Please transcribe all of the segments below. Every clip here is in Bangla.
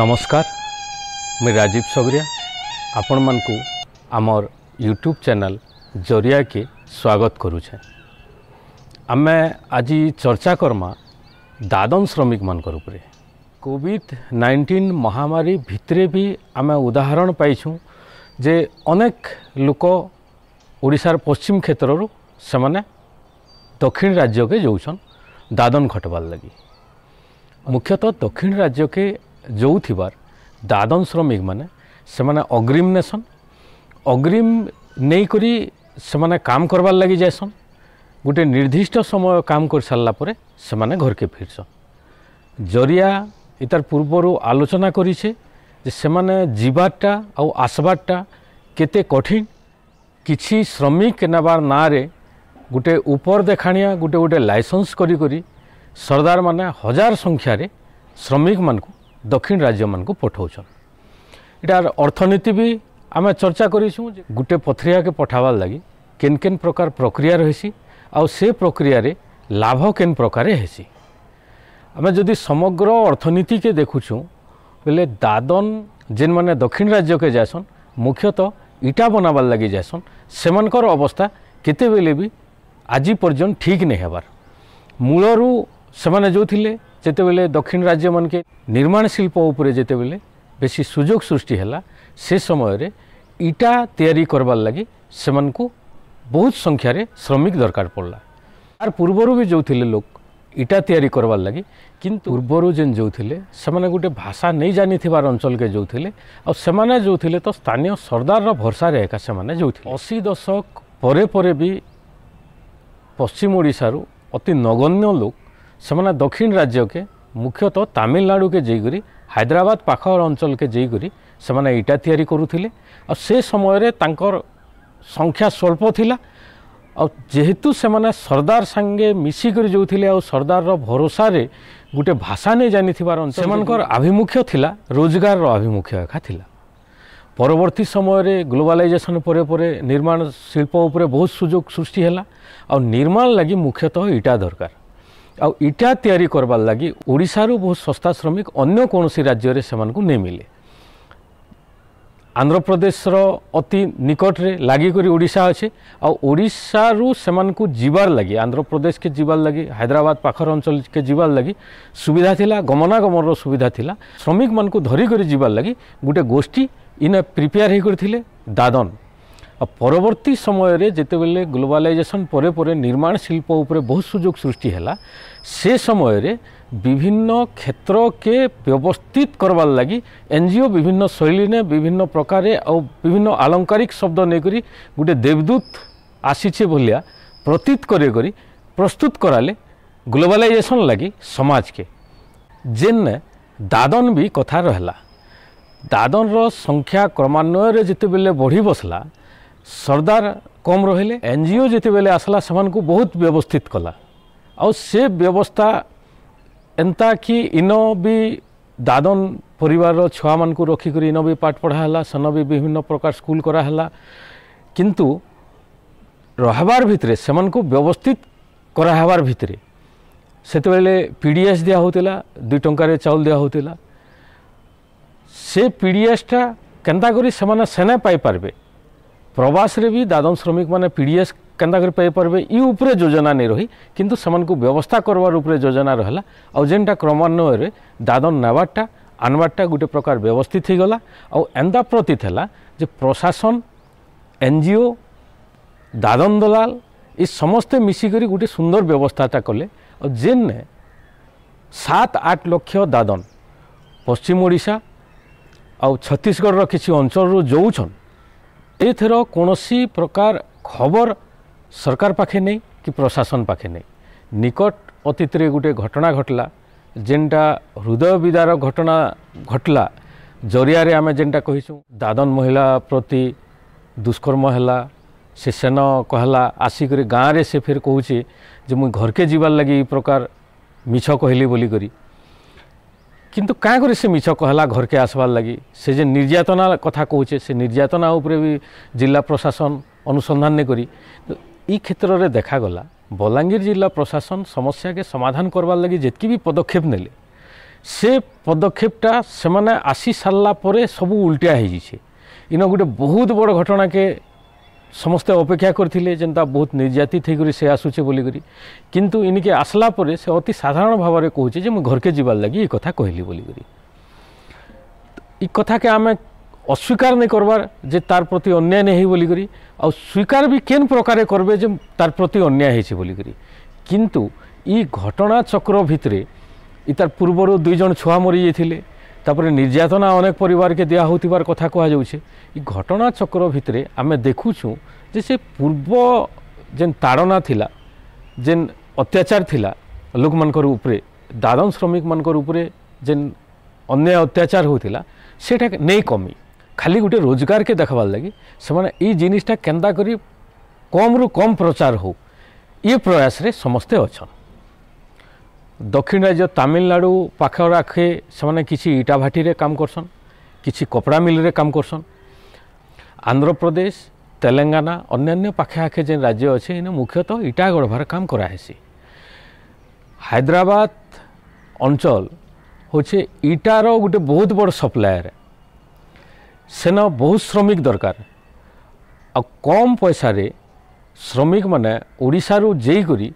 নমস্কার মু রাজীব সগরিয়া আপন মানুষ আমার ইউট্ୟୁବ୍ ଚ୍ୟାନେଲ୍ ଜରିଆକେ ସ୍ୱାଗତ କରୁଛେ ଆମେ ଆଜି ଚର୍ଚ୍ଚା କର୍ମା ଦାଦନ ଶ୍ରମିକମାନଙ୍କର ଉପରେ କୋଭିଡ଼ ନାଇଣ୍ଟିନ୍ ମହାମାରୀ ଭିତରେ ବି ଆମେ ଉଦାହରଣ ପାଇଛୁ ଯେ ଅନେକ ଲୋକ ଓଡ଼ିଶାର ପଶ୍ଚିମ କ୍ଷେତ୍ରରୁ ସେମାନେ ଦକ୍ଷିଣ ରାଜ୍ୟକେ ଯାଉଛନ୍ ଦାଦନ ଖଟବାର୍ ଲାଗି ମୁଖ୍ୟତଃ ଦକ୍ଷିଣ ରାଜ୍ୟକେ ଯେଉଁଥିବାର ଦାଦନ ଶ୍ରମିକମାନେ ସେମାନେ ଅଗ୍ରିମ ନେସନ୍ ଅଗ୍ରିମ ନେଇକରି ସେମାନେ କାମ କରବାର୍ ଲାଗି ଯାଏସନ୍ ଗୋଟେ ନିର୍ଦ୍ଧିଷ୍ଟ ସମୟ କାମ କରିସାରିଲା ପରେ ସେମାନେ ଘରକେ ଫିରସନ୍ ଜରିଆ ଇତାର ପୂର୍ବରୁ ଆଲୋଚନା କରିଛେ ଯେ ସେମାନେ ଯିବାରଟା ଆଉ ଆସବାରଟା କେତେ କଠିନ କିଛି ଶ୍ରମିକ ନେବାର ନାଁରେ ଗୋଟେ ଉପର ଦେଖାଣିଆ ଗୋଟେ ଗୋଟେ ଲାଇସେନ୍ସ କରି କରି ସରଦାରମାନେ ହଜାର ସଂଖ୍ୟାରେ ଶ୍ରମିକମାନଙ୍କୁ দক্ষিণ রাজ্য মানুষ পঠাওছন এটার অর্থনীতি বি আমি চর্চা করেছু গোটে পথরিয়াকে পঠাবার লাগে কেন কেন প্রকার প্রক্রিয়া রয়েছে আউ সে প্রক্রিয়ারে লাভ কেন প্রকারে হেসি আমি যদি সমগ্র অর্থনীতিকে দেখুছু বলে দাদন যেন মানে দক্ষিণ রাজ্যকে যাসন মুখ্যত ইটা বনাবার লাগি যাসন সেমানকর অবস্থা কেতবেলে বি আজি পর্যন্ত ঠিক নেই হবার মূলরু সে যে যেতবে দক্ষিণ রাজ্য মানকে নির্মাণ শিল্প উপরে যেতবে বেশি সুযোগ সৃষ্টি হল সে সময়ের ইটা তৈরি করবার লাগি সে বহুত সংখ্যার শ্রমিক দরকার পড়লা আর পূর্বর বি যে লোক ইটা তৈরি করবার লাগি কিন্তু পূর্বর যেন যে সে গোটে ভাষা নেই জানি থার অঞ্চলকে যে আসে যে তো স্থানীয় সর্দারর ভরসারে একা সে যে অশী দশক পরে পরে বি পশ্চিম ওড়িশার অতি নগণ্য লোক ସେମାନେ ଦକ୍ଷିଣ ରାଜ୍ୟକେ ମୁଖ୍ୟତଃ ତାମିଲନାଡ଼ୁକେ ଯାଇକରି ହାଇଦ୍ରାବାଦ ପାଖ ଅଞ୍ଚଳକେ ଯାଇକରି ସେମାନେ ଇଟା ତିଆରି କରୁଥିଲେ ଆଉ ସେ ସମୟରେ ତାଙ୍କର ସଂଖ୍ୟା ସ୍ୱଳ୍ପ ଥିଲା ଆଉ ଯେହେତୁ ସେମାନେ ସର୍ଦ୍ଦାର ସାଙ୍ଗେ ମିଶିକରି ଯାଉଥିଲେ ଆଉ ସର୍ଦ୍ଦାରର ଭରସାରେ ଗୋଟେ ଭାଷା ନେଇ ଜାଣିଥିବାର ଅଞ୍ଚଳ ସେମାନଙ୍କର ଆଭିମୁଖ୍ୟ ଥିଲା ରୋଜଗାରର ଆଭିମୁଖ୍ୟ ଏକା ଥିଲା ପରବର୍ତ୍ତୀ ସମୟରେ ଗ୍ଲୋବାଲାଇଜେସନ୍ ପରେ ପରେ ନିର୍ମାଣ ଶିଳ୍ପ ଉପରେ ବହୁତ ସୁଯୋଗ ସୃଷ୍ଟି ହେଲା ଆଉ ନିର୍ମାଣ ଲାଗି ମୁଖ୍ୟତଃ ଇଟା ଦରକାର आउँटा तिरि गर्ु बहुत शस्ता श्रमिक अन्य मिले आंध्र प्रदेश र अति निकटले जीवार अछ आंध्र प्रदेश के जीवार जागि हैद्राबा पाखर जीवार जागि सुविधा गमनागमन र सुविधा श्रमिक म जीवार जगि गोटे गोष्ठी इन प्रिपेयर हैके दादन ପରବର୍ତ୍ତୀ ସମୟରେ ଯେତେବେଳେ ଗ୍ଲୋବାଲାଇଜେସନ୍ ପରେ ପରେ ନିର୍ମାଣ ଶିଳ୍ପ ଉପରେ ବହୁତ ସୁଯୋଗ ସୃଷ୍ଟି ହେଲା ସେ ସମୟରେ ବିଭିନ୍ନ କ୍ଷେତ୍ରକେ ବ୍ୟବସ୍ଥିତ କରବାର୍ ଲାଗି ଏନ୍ ଜି ଓ ବିଭିନ୍ନ ଶୈଳୀରେ ବିଭିନ୍ନ ପ୍ରକାରେ ଆଉ ବିଭିନ୍ନ ଆଲଙ୍କାରିକ ଶବ୍ଦ ନେଇକରି ଗୋଟେ ଦେବଦୂତ ଆସିଛେ ଭଳିଆ ପ୍ରତୀତ କରି କରି ପ୍ରସ୍ତୁତ କରାଲେ ଗ୍ଲୋବାଲାଇଜେସନ୍ ଲାଗି ସମାଜକେ ଯେନ୍ ଦାଦନ ବି କଥା ରହିଲା ଦାଦନର ସଂଖ୍ୟା କ୍ରମାନ୍ୱୟରେ ଯେତେବେଳେ ବଢ଼ି ବସିଲା ସର୍ଦ୍ଦାର କମ୍ ରହିଲେ ଏନ୍ ଜି ଓ ଯେତେବେଳେ ଆସିଲା ସେମାନଙ୍କୁ ବହୁତ ବ୍ୟବସ୍ଥିତ କଲା ଆଉ ସେ ବ୍ୟବସ୍ଥା ଏନ୍ତା କି ଇନ ବି ଦାଦନ ପରିବାରର ଛୁଆମାନଙ୍କୁ ରଖିକରି ଇନ ବି ପାଠ ପଢ଼ା ହେଲା ସେନ ବି ବିଭିନ୍ନ ପ୍ରକାର ସ୍କୁଲ କରାହେଲା କିନ୍ତୁ ରହିବାର ଭିତରେ ସେମାନଙ୍କୁ ବ୍ୟବସ୍ଥିତ କରାହେବାର ଭିତରେ ସେତେବେଳେ ପି ଡି ଏସ୍ ଦିଆ ହେଉଥିଲା ଦୁଇ ଟଙ୍କାରେ ଚାଉଳ ଦିଆ ହେଉଥିଲା ସେ ପି ଡି ଏସ୍ଟା କେନ୍ତା କରି ସେମାନେ ସେନେ ପାଇପାରିବେ ପ୍ରବାସରେ ବି ଦାଦନ ଶ୍ରମିକମାନେ ପି ଡି ଏସ୍ କେନ୍ତା କରି ପାଇପାରିବେ ଇ ଉପରେ ଯୋଜନା ନେଇ ରହି କିନ୍ତୁ ସେମାନଙ୍କୁ ବ୍ୟବସ୍ଥା କରିବାର ଉପରେ ଯୋଜନା ରହିଲା ଆଉ ଯେନ୍ଟା କ୍ରମାନ୍ୱୟରେ ଦାଦନ ନେବାରଟା ଆନବାରଟା ଗୋଟେ ପ୍ରକାର ବ୍ୟବସ୍ଥିତ ହୋଇଗଲା ଆଉ ଏନ୍ତା ପ୍ରତି ଥିଲା ଯେ ପ୍ରଶାସନ ଏନ୍ ଜି ଓ ଦାଦନ ଦଲାଲ ଏ ସମସ୍ତେ ମିଶିକରି ଗୋଟେ ସୁନ୍ଦର ବ୍ୟବସ୍ଥାଟା କଲେ ଆଉ ଯେନେ ସାତ ଆଠ ଲକ୍ଷ ଦାଦନ ପଶ୍ଚିମ ଓଡ଼ିଶା ଆଉ ଛତିଶଗଡ଼ର କିଛି ଅଞ୍ଚଳରୁ ଯାଉଛନ୍ ଏଥର କୌଣସି ପ୍ରକାର ଖବର ସରକାର ପାଖେ ନେଇ କି ପ୍ରଶାସନ ପାଖେ ନେଇ ନିକଟ ଅତୀତରେ ଗୋଟେ ଘଟଣା ଘଟିଲା ଯେନ୍ଟା ହୃଦୟ ବିଦାର ଘଟଣା ଘଟିଲା ଜରିଆରେ ଆମେ ଯେନ୍ଟା କହିଛୁ ଦାଦନ ମହିଳା ପ୍ରତି ଦୁଷ୍କର୍ମ ହେଲା ସେ ସେନ କହଲା ଆସିକରି ଗାଁରେ ସେ ଫେର୍ କହୁଛେ ଯେ ମୁଇଁ ଘରକେ ଯିବାର୍ ଲାଗି ଇ ପ୍ରକାର ମିଛ କହିଲି ବୋଲିକରି কিন্তু কাঁ করে সে মিছ কহলা ঘরকে আসবার লাগি সে যে নির্যাতনা কথা কৌছে সে নির্যাতনা উপরে বি জেলা প্রশাসন অনুসন্ধান করি এই ক্ষেত্রে দেখা গলা বলাঙ্গীর জেলা প্রশাসন সমস্যাকে সমাধান করবার লাগি যেতকি বি পদক্ষেপ নেলে সে পদক্ষেপটা সে আসি সারা পরে সবু উল্টিয়া হয়ে যাইছে ইন গোটে বহুত বড় ঘটনাকে ସମସ୍ତେ ଅପେକ୍ଷା କରିଥିଲେ ଯେନ୍ତା ବହୁତ ନିର୍ଯାତିତ ହେଇକରି ସେ ଆସୁଛେ ବୋଲିକରି କିନ୍ତୁ ଇନିକେ ଆସିଲା ପରେ ସେ ଅତି ସାଧାରଣ ଭାବରେ କହୁଛେ ଯେ ମୁଁ ଘରକେ ଯିବାର୍ ଲାଗି ଏ କଥା କହିଲି ବୋଲିକରି ଇ କଥାକେ ଆମେ অস্বীকার নেই করবার যে তার প্রতি অন্যায় নেই বলি করি আর স্বীকার বি কেন প্রকারে করবে যে তার প্রতি অন্যায় হয়েছে বলি করি কিন্তু ই ঘটনা চক্র ভিতরে ই তার পূর্বর দুইজন ছুয়া মরি যাই তাপরে নির্যাতনা অনেক পরিবারকে দেওয়া হওয়ার কথা কুহযাচ্ছে এই ঘটনা চক্র ভিতরে আমি দেখুছু যে সে পূর্ব যে তাড়না লা যে অত্যাচার লা লোক মানকর উপরে দাদন শ্রমিক মানকর উপরে যে অন্যায় অত্যাচার হয়েছিল সেটা নেই কমি খালি গোটে রোজগারকে দেখবার লাগে সে এই জিনিসটা কেন্তা করে কমরু কম প্রচার হোক ই প্রয়াসে সমস্তে অনেক ଦକ୍ଷିଣ ରାଜ୍ୟ ତାମିଲନାଡ଼ୁ ପାଖରେ ଆଖେ ସେମାନେ କିଛି ଇଟା ଭାଟିରେ କାମ କରସନ୍ କିଛି କପଡ଼ା ମିଲ୍ରେ କାମ କରସନ୍ ଆନ୍ଧ୍ରପ୍ରଦେଶ ତେଲେଙ୍ଗାନା ଅନ୍ୟାନ୍ୟ ପାଖେ ଆଖେ ଯେନ୍ ରାଜ୍ୟ ଅଛେ ଇନେ ମୁଖ୍ୟତଃ ଇଟା ଗଢ଼ବାର କାମ କରାହେସି ହାଇଦ୍ରାବାଦ ଅଞ୍ଚଳ ହଉଛେ ଇଟାର ଗୋଟେ ବହୁତ ବଡ଼ ସପ୍ଲାଏର୍ ସେନ ବହୁତ ଶ୍ରମିକ ଦରକାର ଆଉ କମ୍ ପଇସାରେ ଶ୍ରମିକମାନେ ଓଡ଼ିଶାରୁ ଯେଇକରି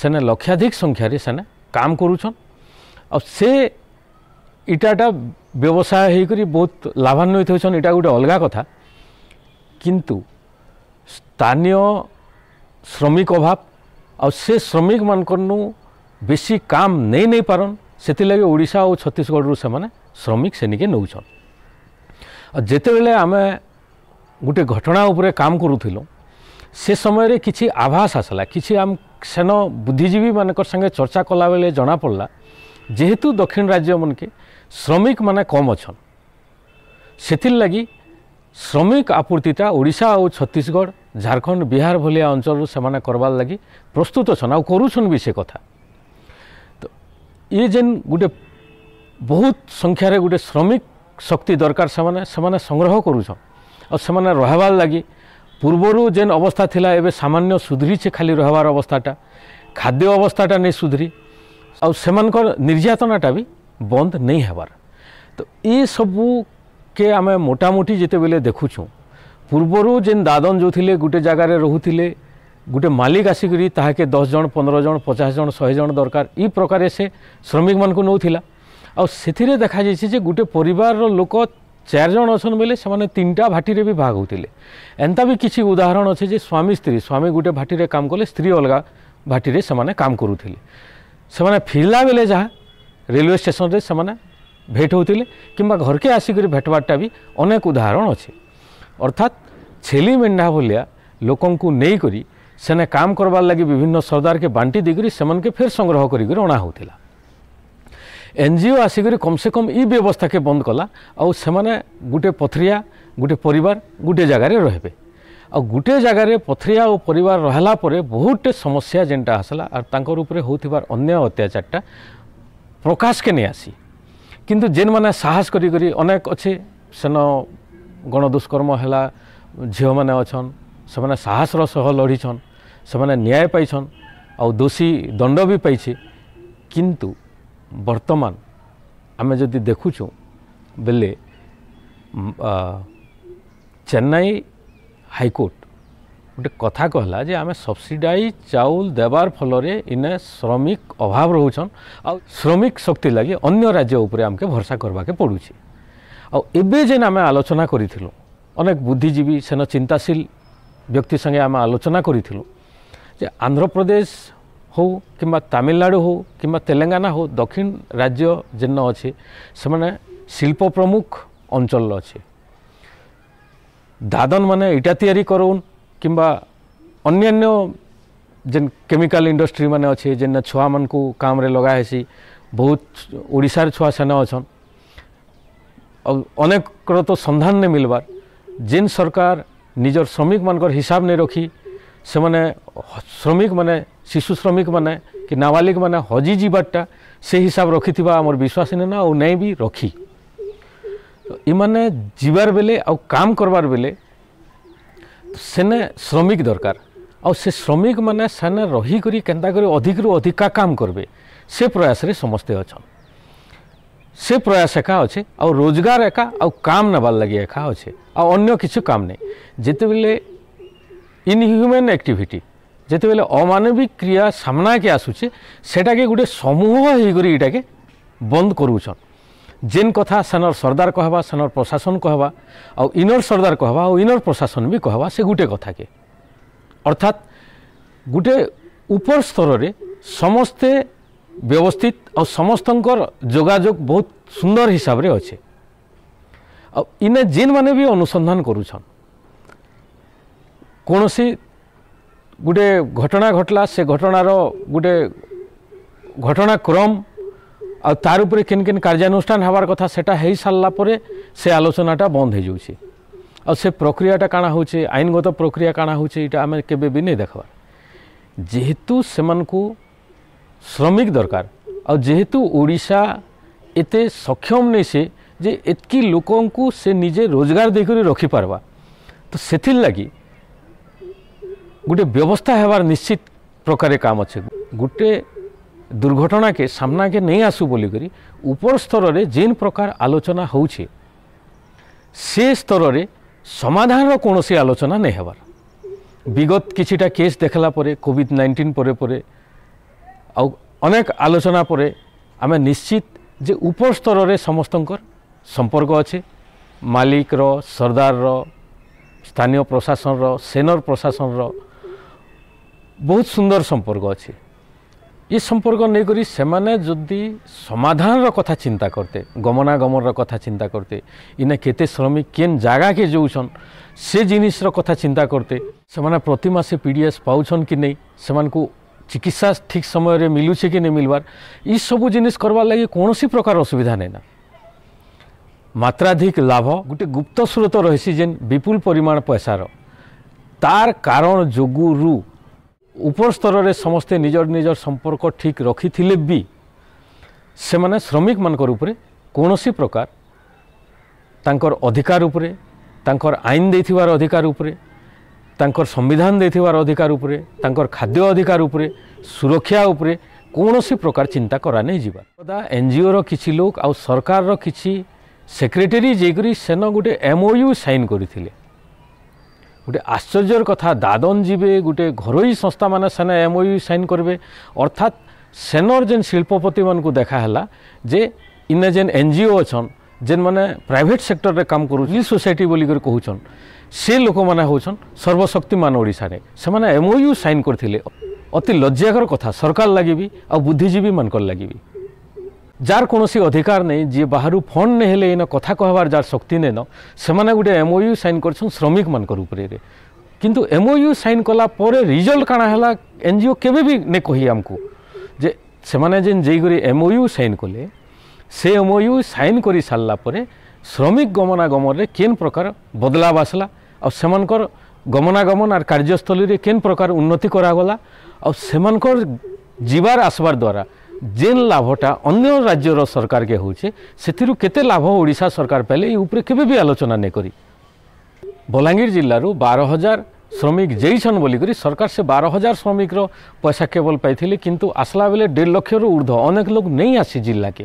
ସେନେ ଲକ୍ଷାଧିକ ସଂଖ୍ୟାରେ ସେନେ কাম করুছন সে ইটাটা ব্যবসায় হয়েকি বহুত লাভান্বিত হয়েছেন এটা গোটে অলগা কথা কিন্তু স্থানীয় শ্রমিক অভাব ଆଉ ସେ ଶ୍ରମିକମାନଙ୍କର୍ନୁ ବେଶୀ କାମ ନେଇ ନେଇପାରନ୍ ସେଥିଲାଗି ଓଡ଼ିଶା ଆଉ ଛତିଶଗଡ଼ରୁ ସେମାନେ ଶ୍ରମିକ ସେନିକେ ନେଉଛନ୍ ଆଉ ଯେତେବେଳେ ଆମେ ଗୋଟେ ଘଟଣା ଉପରେ କାମ କରୁଥିଲୁ ସେ ସମୟରେ କିଛି ଆଭାସ ଆସିଲା କିଛି ଆମ সেন বুদ্ধিজীবী মানকর সঙ্গে চর্চা কলা বেলে জনা পড়লা যেহেতু দক্ষিণ রাজ্য মানকে শ্রমিক মানে কম অছন সেথির লাগি শ্রমিক আপূর্তিটা ওড়শা ও ছত্তিশগড় ঝাড়খণ্ড বিহার ভলিয়া অঞ্চল সে করবার লাগি প্রস্তুত অছন আউ করুছন বি সে কথা তো ইয়ে যেন গোটে বহুত সংখ্যার গোটে শ্রমিক শক্তি দরকার সে সংগ্রহ করুছন আর সে রহবার লাগি ପୂର୍ବରୁ ଯେନ୍ ଅବସ୍ଥା ଥିଲା ଏବେ ସାମାନ୍ୟ ସୁଧୁରିଛେ ଖାଲି ରହିବାର ଅବସ୍ଥାଟା ଖାଦ୍ୟ ଅବସ୍ଥାଟା ନେଇ ସୁଧୁରି ଆଉ ସେମାନଙ୍କର ନିର୍ଯାତନାଟା ବି ବନ୍ଦ ନେଇ ହେବାର ତ ଏସବୁକେ ଆମେ ମୋଟାମୋଟି ଯେତେବେଳେ ଦେଖୁଛୁଁ ପୂର୍ବରୁ ଯେନ୍ ଦାଦନ ଯେଉଁଥିଲେ ଗୋଟେ ଜାଗାରେ ରହୁଥିଲେ ଗୋଟେ ମାଲିକ ଆସିକରି ତାହାକେ ଦଶ ଜଣ ପନ୍ଦର ଜଣ ପଚାଶ ଜଣ ଶହେ ଜଣ ଦରକାର ଇ ପ୍ରକାରେ ସେ ଶ୍ରମିକମାନଙ୍କୁ ନେଉଥିଲା ଆଉ ସେଥିରେ ଦେଖାଯାଇଛି ଯେ ଗୋଟେ ପରିବାରର ଲୋକ चार जन अच्छे बोले से भाटी भी भाग होते एंता भी किसी उदाहरण अच्छे जे स्वामी स्त्री स्वामी गोटे भाटी काम कले स्त्री अलग भाटी से कम करुले से फिर बेले जहाँ रेलवे स्टेसन से भेट होते कि घर के आसिक भेटवारटा भी अनेक उदाहरण अच्छे अर्थात छेली मेढा भाया लोक को लेकर सेने काम करवार लगी विभिन्न सरदार के बांटी देकर फेर संग्रह करना होता ଏନ୍ଜିଓ ଆସିକରି କମ୍ସେ କମ୍ ଇ ବ୍ୟବସ୍ଥାକେ ବନ୍ଦ କଲା ଆଉ ସେମାନେ ଗୋଟେ ପଥରିଆ ଗୋଟେ ପରିବାର ଗୋଟେ ଜାଗାରେ ରହିବେ ଆଉ ଗୋଟେ ଜାଗାରେ ପଥରିଆ ଆଉ ପରିବାର ରହିଲା ପରେ ବହୁତଟେ ସମସ୍ୟା ଯେନ୍ଟା ଆସିଲା ଆର୍ ତାଙ୍କର ଉପରେ ହେଉଥିବାର ଅନ୍ୟାୟ ଅତ୍ୟାଚାରଟା ପ୍ରକାଶକେ ନେଇ ଆସି କିନ୍ତୁ ଯେନ୍ମାନେ ସାହସ କରିକରି ଅନେକ ଅଛେ ସେନ ଗଣଦୁଷ୍କର୍ମ ହେଲା ଝିଅମାନେ ଅଛନ୍ ସେମାନେ ସାହସର ସହ ଲଢ଼ିଛନ୍ ସେମାନେ ନ୍ୟାୟ ପାଇଛନ୍ ଆଉ ଦୋଷୀ ଦଣ୍ଡ ବି ପାଇଛେ କିନ୍ତୁ ବର୍ତ୍ତମାନ ଆମେ ଯଦି ଦେଖୁଛୁ ବେଲେ ଚେନ୍ନାଇ ହାଇକୋର୍ଟ ଗୋଟେ କଥା କହିଲା ଯେ ଆମେ ସବସିଡାଇଜ୍ ଚାଉଳ ଦେବାର ଫଳରେ ଇନେ ଶ୍ରମିକ ଅଭାବ ରହୁଛନ୍ ଆଉ ଶ୍ରମିକ ଶକ୍ତି ଲାଗି ଅନ୍ୟ ରାଜ୍ୟ ଉପରେ ଆମକେ ଭରସା କରବାକେ ପଡ଼ୁଛି ଆଉ ଏବେ ଯେନ୍ ଆମେ ଆଲୋଚନା କରିଥିଲୁ ଅନେକ ବୁଦ୍ଧିଜୀବୀ ସେନ ଚିନ୍ତାଶୀଳ ବ୍ୟକ୍ତି ସାଙ୍ଗେ ଆମେ ଆଲୋଚନା କରିଥିଲୁ ଯେ ଆନ୍ଧ୍ରପ୍ରଦେଶ ହଉ କିମ୍ବା ତାମିଲନାଡ଼ୁ ହଉ କିମ୍ବା ତେଲେଙ୍ଗାନା ହଉ ଦକ୍ଷିଣ ରାଜ୍ୟ ଯେନ ଅଛେ ସେମାନେ ଶିଳ୍ପ ପ୍ରମୁଖ ଅଞ୍ଚଳର ଅଛେ ଦାଦନମାନେ ଇଟା ତିଆରି କରୁନ୍ କିମ୍ବା ଅନ୍ୟାନ୍ୟ ଯେନ୍ କେମିକାଲ ଇଣ୍ଡଷ୍ଟ୍ରି ମାନେ ଅଛେ ଯେନ୍ ଛୁଆମାନଙ୍କୁ କାମରେ ଲଗା ହେସି ବହୁତ ଓଡ଼ିଶାର ଛୁଆ ସେନ ଅଛନ୍ ଆଉ ଅନେକର ତ ସନ୍ଧାନ ନେଇ ମିଲବାର ଯେନ୍ ସରକାର ନିଜର ଶ୍ରମିକମାନଙ୍କର ହିସାବ ନେଇ ରଖି ସେମାନେ ଶ୍ରମିକମାନେ শিশু শ্রমিক মানে কি নাবালিক মানে হজি যাবারটা সেই হিসাব রক্ষিথিবা আমার বিশ্বাস নেন আউ নাই বি রক্ষি ইমানে যাবার বেলে আউ কাম করবার বেলে সেনে শ্রমিক দরকার আউ সে শ্রমিক মানে সেনে রহি রহিকরি কেন্তা করে অধিক রু অধিকা কাম করবে সে প্রয়াসরে সমস্তে অছন সে প্রয়াস একা অছে আউ রোজগার একা আউ কাম নেবার লাগে একা অছে আউ অন্য কিছু কাম নেই যেতবেলে ইনহিউম্যান অ্যাক্টিভিটি যেতবে অমানবিক ক্রিয়া সামনাকে আসুছে সেটাকে গোটে সমূহ হয়েকরি এটাকে বন্ধ করুছন যেন কথা সেনর সর্দার কহবা সেনর প্রশাসন কহবা আউ ইনর সর্দার কহবা আউ ইনর প্রশাসন বি কহবা সে গোটে কথাকে অর্থাৎ গোটে উপর স্তরে সমস্তে ব্যবস্থিত আউ সমস্ত যোগাযোগ বহুত সুন্দর হিসাবে অছে আনে যেন মানে বি অনুসন্ধান করুছন কোণী ଗୋଟେ ଘଟଣା ଘଟଲା ସେ ଘଟଣାର ଗୋଟେ ଘଟଣାକ୍ରମ ଆଉ ତାର ଉପରେ କେନ୍ କେନ୍ କାର୍ଯ୍ୟାନୁଷ୍ଠାନ ହେବାର କଥା ସେଟା ହେଇସାରିଲା ପରେ ସେ ଆଲୋଚନାଟା ବନ୍ଦ ହେଇଯାଉଛି ଆଉ ସେ ପ୍ରକ୍ରିୟାଟା କାଣା ହେଉଛି ଆଇନଗତ ପ୍ରକ୍ରିୟା କାଣା ହେଉଛି ଏଇଟା ଆମେ କେବେ ବି ନେଇ ଦେଖ୍ବାର୍ ଯେହେତୁ ସେମାନଙ୍କୁ ଶ୍ରମିକ ଦରକାର ଆଉ ଯେହେତୁ ଓଡ଼ିଶା ଏତେ ସକ୍ଷମ ନେଇ ସେ ଯେ ଏତ୍କି ଲୋକଙ୍କୁ ସେ ନିଜେ ରୋଜଗାର ଦେଇକରି ରଖିପାରବା ତ ସେଥିର୍ଲାଗି গোটে ব্যবস্থা হবার নিশ্চিত প্রকারে কাম আছে গোটে দুর্ঘটনাকে সামনাকে নেই আসু বলিকি উপর স্তরের যে প্রকার আলোচনা হচ্ছে সে স্তরের সমাধানর কোণী আলোচনা নেই হবার বিগত কিছুটা কেস দেখলা পরে কোভিড নাইন্টিন পরে পরে অনেক আলোচনা পরে আমি নিশ্চিত যে উপর স্তরের সমস্ত সম্পর্ক আছে মালিকর সর্দারর স্থানীয় প্রশাসনর সেনর প্রশাসনর ବହୁତ ସୁନ୍ଦର ସମ୍ପର୍କ ଅଛି ଏ ସମ୍ପର୍କ ନେଇକରି ସେମାନେ ଯଦି ସମାଧାନର କଥା ଚିନ୍ତା କରତେ ଗମନାଗମନର କଥା ଚିନ୍ତା କରତେ ଇନେ କେତେ ଶ୍ରମିକ କେନ୍ ଜାଗାକେ ଯାଉଛନ୍ ସେ ଜିନିଷର କଥା ଚିନ୍ତା କରତେ ସେମାନେ ପ୍ରତି ମାସେ ପି ଡି ଏସ୍ ପାଉଛନ୍ କି ନେଇ ସେମାନଙ୍କୁ ଚିକିତ୍ସା ଠିକ୍ ସମୟରେ ମିଲୁଛେ କି ନେଇ ମିଲବାର ଇସବୁ ଜିନିଷ କରବାର୍ ଲାଗି କୌଣସି ପ୍ରକାର ଅସୁବିଧା ନାଇଁ ନା ମାତ୍ରାଧିକ ଲାଭ ଗୋଟେ ଗୁପ୍ତ ସ୍ରୋତ ରହିଛି ଯେନ୍ ବିପୁଲ ପରିମାଣ ପଇସାର ତାର କାରଣ ଯୋଗୁରୁ ଉପର ସ୍ତରରେ ସମସ୍ତେ ନିଜ ନିଜ ସମ୍ପର୍କ ଠିକ୍ ରଖିଥିଲେ ବି ସେମାନେ ଶ୍ରମିକମାନଙ୍କର ଉପରେ କୌଣସି ପ୍ରକାର ତାଙ୍କର ଅଧିକାର ଉପରେ ତାଙ୍କର ଆଇନ ଦେଇଥିବାର ଅଧିକାର ଉପରେ ତାଙ୍କର ସମ୍ବିଧାନ ଦେଇଥିବାର ଅଧିକାର ଉପରେ ତାଙ୍କର ଖାଦ୍ୟ ଅଧିକାର ଉପରେ ସୁରକ୍ଷା ଉପରେ କୌଣସି ପ୍ରକାର ଚିନ୍ତା କରାନେଇଯିବା ସଦା ଏନ୍ ଜି ଓର କିଛି ଲୋକ ଆଉ ସରକାରର କିଛି ସେକ୍ରେଟେରୀ ଯାଇକରି ସେନ ଗୋଟେ ଏମ୍ଓ ୟୁ ସାଇନ୍ କରିଥିଲେ গোটে আশ্চর্যর কথা দাদন যাবে গোটে ঘরোই সংস্থা মানে সেনে এমওইউ সাইন করবে অর্থাৎ সেনর যেন শিল্পপতি মানুষ দেখা হল যে ইনে যেন এনজিও অছন যেন মানে প্রাইভেট সেক্টরে কাম করুন সোসাইটি বলি করে কহুছন সে লোক মানে হচ্ছেন সর্বশক্তিমান ওড়শার সে এমওইউ সাইন করে অতি লজ্জাকর কথা সরকার লাগিবি আ বুদ্ধিজীবী মানকর লাগিবি যার কোণী অধিকার নেই যে বাহারু ফন্ড নেহেলে এন কথা কহবার যার শক্তি নেন সেমানে গোটে এমওইউ সাইন করছেন শ্রমিক মানকর উপরে কিন্তু এমওইউ সাইন কলা পরে রিজল্ট কানা হেলা এনজিও কেবে বি নে কহি আমকু যে সেমানে যেন যেইকরি এমওইউ সাইন কলে সে এমওইউ সাইন করি সারলা পরে শ্রমিক গমনাগমনে কেন প্রকার বদলাব আসলা আর সেমানকর গমনাগমন আর কার্যস্থলীরে কেন প্রকার উন্নতি করা গলা আর সেমানকর ଯିବାର আসবার দ্বারা ଯେନ୍ ଲାଭଟା ଅନ୍ୟ ରାଜ୍ୟର ସରକାରକେ ହେଉଛେ ସେଥିରୁ କେତେ ଲାଭ ଓଡ଼ିଶା ସରକାର ପାଇଲେ ଏ ଉପରେ କେବେ ବି ଆଲୋଚନା ନେଇ କରି ବଲାଙ୍ଗୀର ଜିଲ୍ଲାରୁ ବାର ହଜାର ଶ୍ରମିକ ଯେଇଛନ୍ ବୋଲିକରି ସରକାର ସେ ବାର ହଜାର ଶ୍ରମିକର ପଇସା କେବଳ ପାଇଥିଲେ କିନ୍ତୁ ଆସିଲା ବେଳେ ଦେଢ଼ ଲକ୍ଷରୁ ଉର୍ଦ୍ଧ୍ୱ ଅନେକ ଲୋକ ନେଇ ଆସି ଜିଲ୍ଲାକେ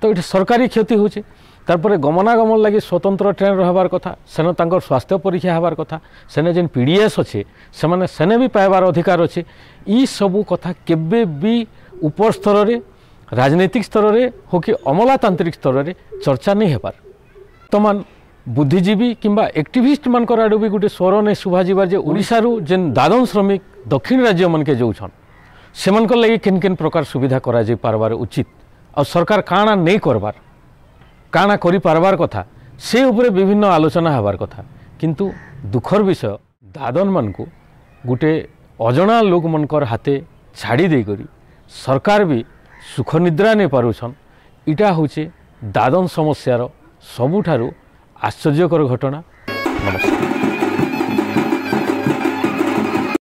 ତ ଏଠି ସରକାରୀ କ୍ଷତି ହେଉଛେ তারপরে গমনাগমন লাগি স্বতন্ত্র ট্রেন রহবার কথা সেন তাঁর স্বাস্থ্য পরীক্ষা হবার কথা সেনে যেন পিডিএস অছে সেমানে সেনে বি পাইবার অধিকার অছে ই সবু কথা কেবে বি উপর উপস্তরের রাজনৈতিক স্তরের হো কি অমলাতান্ত্রিক স্তরের চর্চা নেই হবার বর্তমান বুদ্ধিজীবী কিংবা একটিভিস্ট মানকর আড়ু বি গোটে স্বর নেই শুভা যাবার যে ওড়িশার যে দাদন শ্রমিক দক্ষিণ রাজ্য মানকে যাচ্ছন সেমান লাগি কেন কেন প্রকার সুবিধা করা যাই পারবার উচিত আর সরকার কাণা নেই করবার কানা করি পারবার কথা সে উপরে বিভিন্ন আলোচনা হবার কথা কিন্তু দুঃখর বিষয় দাদন মানুষ গোটে অজনা লোক লোকমানকর হাতে ছাড়ি দিয়ে করি সরকার বি সুখ নিদ্রা নেই পারুছন এটা হচ্ছে দাদন সমস্যার সবুঠার আশ্চর্যকর ঘটনা নমস্কার